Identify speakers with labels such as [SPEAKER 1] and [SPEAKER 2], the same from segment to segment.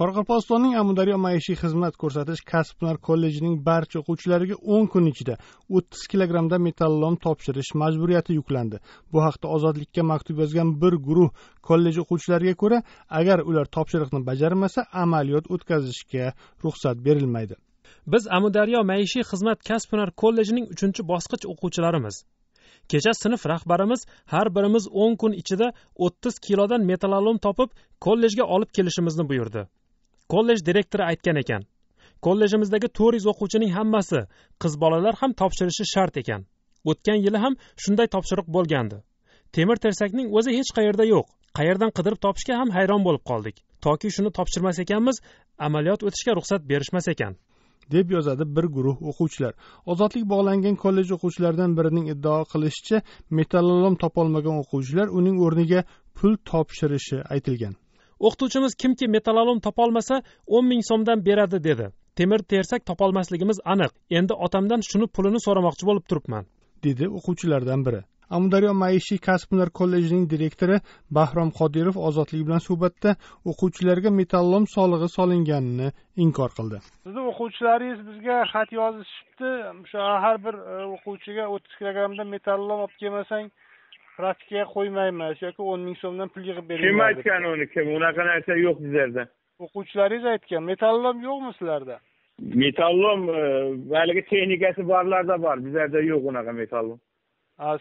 [SPEAKER 1] qoraqalpog'istonning amudaryo maishiy xizmat ko'rsatish kasb hunar kollejining barcha o'quvchilariga o'n kun ichida o'ttiz kilogrammda metallolom topshirish majburiyati yuklandi bu haqda ozodlikka maktub yozgan bir guruh kollej o'quvchilariga ko'ra agar ular topshiriqni bajarmasa
[SPEAKER 2] amaliyot o'tkazishga ruxsat berilmaydi biz amudaryo maishiy xizmat kasb hunar kollejining uchinchi bosqich o'quvchilarimiz kecha sinf rahbarimiz har birimiz o'n kun ichida o'ttiz kilodan metallolom topib kollejga olib kelishimizni buyurdi kollej direktori aytgan ekan kollejimizdagi to'rt yuz o'quvchining hammasi qiz bolalar ham topshirishi shart ekan o'tgan yili ham shunday topshiriq bo'lgandi temir tersakning o'zi hech qayerda yo'q qayerdan qidirib topishga ham hayron bo'lib qoldik toki shuni topshirmas ekanmiz amaliyot o'tishga ruxsat berishmas ekan
[SPEAKER 1] deb yozadi bir guruh o'quvchilar ozodlik bog'langan kollej o'quvchilaridan birining iddao qilishicha metallolom topolmagan o'quvchilar uning o'rniga pul topshirishi aytilgan
[SPEAKER 2] o'qituvchimiz kimki metallolom topolmasa o'n ming so'mdan beradi dedi temir tersak topolmasligimiz aniq endi otamdan shuni pulini so'ramoqchi bo'lib turibman dedi o'quvchilardan biri amudaryo maishiy
[SPEAKER 1] kasb hunar kollejining direktori bahrom qodirov ozodlik bilan suhbatda o'quvchilarga metallom solig'i solinganini inkor qildi
[SPEAKER 3] sizni o'quvchilaringiz bizga xat yozishibdi o'sha har bir e, o'quvchiga o'ttiz kilogrammdan metallom olib kelmasang praktikaga qo'ymaymiz yoki o'n ming so'mdan pul yig'ib bering kim aytgan
[SPEAKER 1] uni kim unaqa narsa yo'q bizlarda
[SPEAKER 3] o'quvchilaringiz aytgan metallom yo'qmi sizlarda metallom e, haligi texnikasi borlarda bor bizlarda yo'q unaqa metallom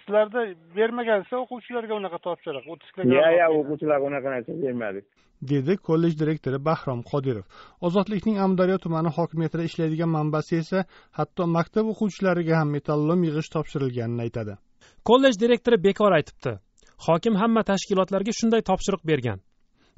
[SPEAKER 3] sizlarda bermagansa o'quvchilarga unaqa topshiriq o'ttizga yo'q yo'q o'quvchilarga unaqa narsa bermadik
[SPEAKER 1] dedi kollej direktori bahrom qodirov ozodlikning amudaryo tumani hokimiyatida ishlaydigan manbasi esa hatto maktab o'quvchilariga ham metallom yig'ish topshirilganini aytadi
[SPEAKER 2] kollej direktori bekor aytibdi hokim hamma tashkilotlarga shunday topshiriq bergan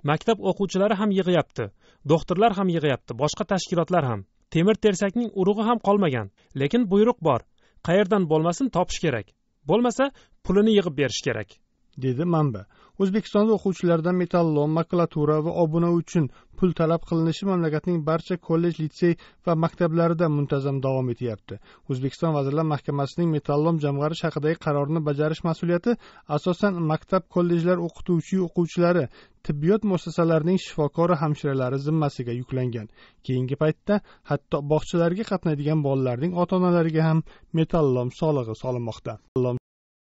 [SPEAKER 2] maktab o'quvchilari ham yig'yapti do'xtirlar ham yig'yapti boshqa tashkilotlar ham temir tersakning urug'i ham qolmagan lekin buyruq bor qayerdan bo'lmasin topish kerak bo'lmasa pulini yig'ib berish kerak
[SPEAKER 1] dedi manba o'zbekistonda o'quvchilardan metallolom makulatura va obuna uchun pul talab qilinishi mamlakatning barcha kollej litsey va maktablarida muntazam davom etyapti o'zbekiston vazirlar mahkamasining metallom jamg'arish haqidagi qarorni bajarish mas'uliyati asosan maktab kollejlar o'qituvchi o'quvchilari tibbiyot muassasalarining shifokori hamshiralari zimmasiga yuklangan keyingi paytda hatto bog'chalarga qatnaydigan bolalarning ota onalariga ham metallom solig'i solinmoqda